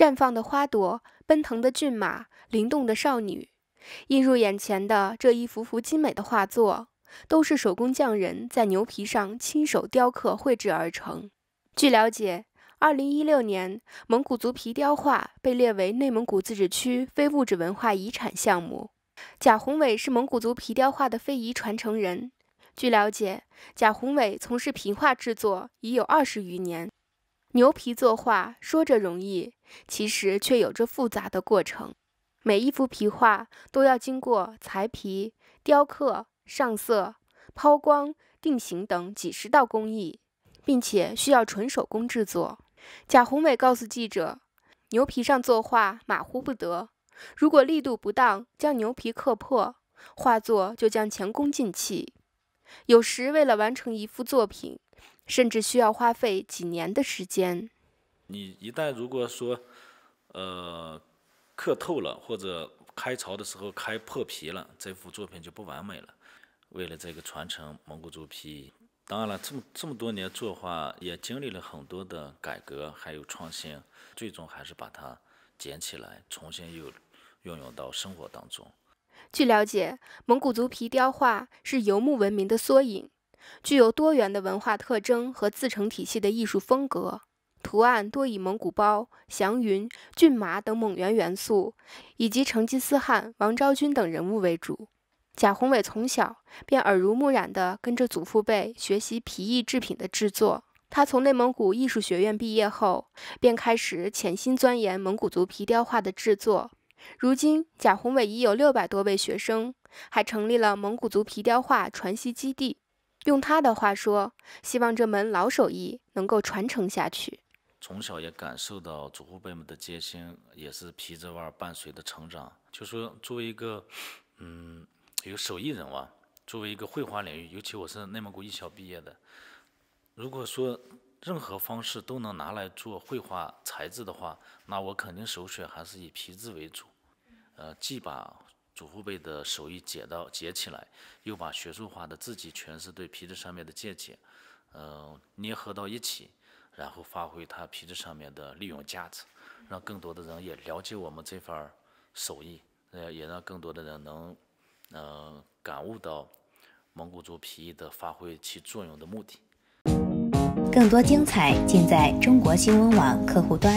绽放的花朵，奔腾的骏马，灵动的少女，映入眼前的这一幅幅精美的画作，都是手工匠人在牛皮上亲手雕刻绘制而成。据了解，二零一六年，蒙古族皮雕画被列为内蒙古自治区非物质文化遗产项目。贾宏伟是蒙古族皮雕画的非遗传承人。据了解，贾宏伟从事皮画制作已有二十余年。牛皮作画，说着容易，其实却有着复杂的过程。每一幅皮画都要经过裁皮、雕刻、上色、抛光、定型等几十道工艺，并且需要纯手工制作。贾宏伟告诉记者：“牛皮上作画，马虎不得。如果力度不当，将牛皮刻破，画作就将前功尽弃。有时为了完成一幅作品，”甚至需要花费几年的时间。你一旦如果说，呃，刻透了，或者开槽的时候开破皮了，这幅作品就不完美了。为了这个传承蒙古族皮，当然了，这么这么多年作画也经历了很多的改革，还有创新，最终还是把它捡起来，重新又运用到生活当中。据了解，蒙古族皮雕画是游牧文明的缩影。具有多元的文化特征和自成体系的艺术风格，图案多以蒙古包、祥云、骏马等蒙元元素，以及成吉思汗、王昭君等人物为主。贾宏伟从小便耳濡目染地跟着祖父辈学习皮艺制品的制作。他从内蒙古艺术学院毕业后，便开始潜心钻研蒙古族皮雕画的制作。如今，贾宏伟已有六百多位学生，还成立了蒙古族皮雕画传习基地。用他的话说：“希望这门老手艺能够传承下去。”从小也感受到祖父辈们的艰辛，也是皮子玩伴随的成长。就说作为一个，嗯，有手艺人哇，作为一个绘画领域，尤其我是内蒙古艺校毕业的。如果说任何方式都能拿来做绘画材质的话，那我肯定首选还是以皮子为主。呃，既把。祖父辈的手艺剪到剪起来，又把学术化的自己诠释对皮质上面的见解，嗯，捏合到一起，然后发挥它皮质上面的利用价值，让更多的人也了解我们这份手艺，呃，也让更多的人能，呃，感悟到蒙古族皮艺的发挥其作用的目的。更多精彩尽在中国新闻网客户端。